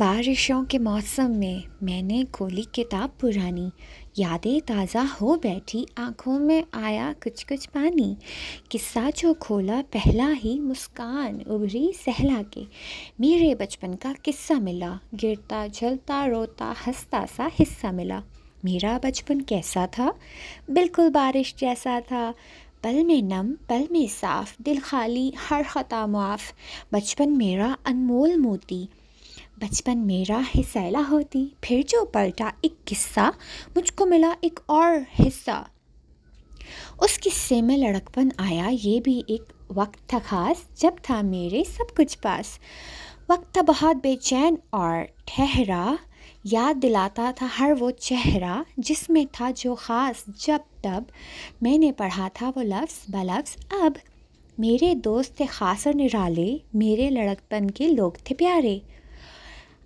बारिशों के मौसम में मैंने खोली किताब पुरानी यादें ताज़ा हो बैठी आँखों में आया कुछ कुछ पानी किस्सा जो खोला पहला ही मुस्कान उभरी सहला के मेरे बचपन का किस्सा मिला गिरता जलता रोता हंसता सा हिस्सा मिला मेरा बचपन कैसा था बिल्कुल बारिश जैसा था पल में नम पल में साफ दिल खाली हर खता मुआफ़ बचपन मेरा अनमोल मोती बचपन मेरा हिस्सा सैला होती फिर जो पलटा एक किस्सा मुझको मिला एक और हिस्सा उस किस्से में लड़कपन आया ये भी एक वक्त था खास जब था मेरे सब कुछ पास वक्त था बहुत बेचैन और ठहरा याद दिलाता था हर वो चेहरा जिसमें था जो ख़ास जब तब मैंने पढ़ा था वो लफ्ज़ बलफ़ अब मेरे दोस्त थे ख़ास और निराले मेरे लड़कपन के लोग थे प्यारे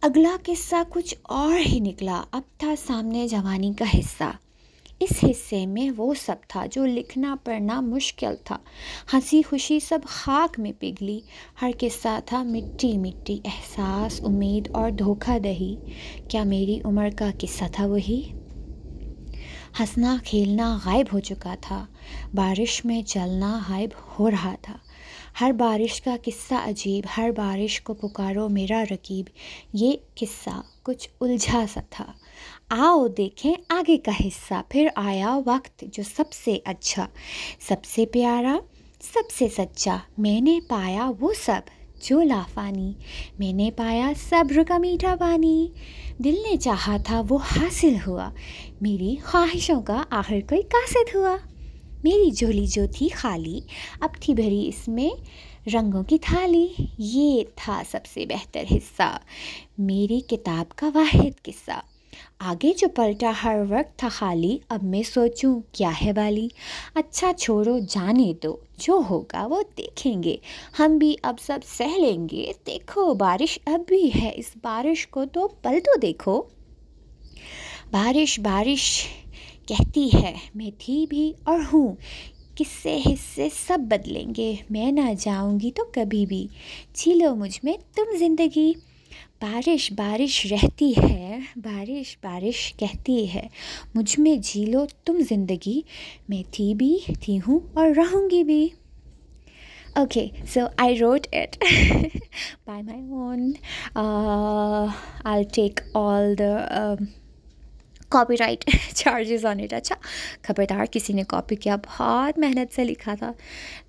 अगला किस्सा कुछ और ही निकला अब था सामने जवानी का हिस्सा इस हिस्से में वो सब था जो लिखना पढ़ना मुश्किल था हंसी खुशी सब खाक में पिघली हर किस्सा था मिट्टी मिट्टी एहसास उम्मीद और धोखा दही क्या मेरी उम्र का किस्सा था वही हंसना खेलना गायब हो चुका था बारिश में चलना गायब हो रहा था हर बारिश का किस्सा अजीब हर बारिश को पुकारो मेरा रकीब ये किस्सा कुछ उलझा सा था आओ देखें आगे का हिस्सा फिर आया वक्त जो सबसे अच्छा सबसे प्यारा सबसे सच्चा मैंने पाया वो सब जो लाफानी मैंने पाया सब्र का मीठा पानी दिल ने चाहा था वो हासिल हुआ मेरी ख्वाहिशों का आखिर कोई कासिद हुआ मेरी झोली जो थी खाली अब थी भरी इसमें रंगों की थाली ये था सबसे बेहतर हिस्सा मेरी किताब का वाहिद किस्सा आगे जो पलटा हर वक्त था खाली अब मैं सोचूं क्या है वाली अच्छा छोड़ो जाने दो जो होगा वो देखेंगे हम भी अब सब सह लेंगे देखो बारिश अब भी है इस बारिश को तो पल तो देखो बारिश बारिश कहती है मैं थी भी और हूँ किस्से हिस्से सब बदलेंगे मैं ना जाऊँगी तो कभी भी छीलो मुझ में तुम जिंदगी बारिश बारिश रहती है बारिश बारिश कहती है मुझ में जी लो तुम जिंदगी मैं थी भी थी हूँ और रहूँगी भी okay so I wrote it by my own I take all the copyright charges on it अच्छा खबरदार किसी ने कॉपी किया बहुत मेहनत से लिखा था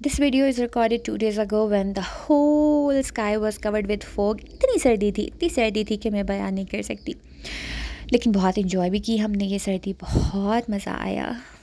this video is recorded two days ago when the whole sky was covered with fog इतनी सर्दी थी इतनी सर्दी थी कि मैं बयान नहीं कर सकती लेकिन बहुत इन्जॉय भी की हमने ये सर्दी बहुत मज़ा आया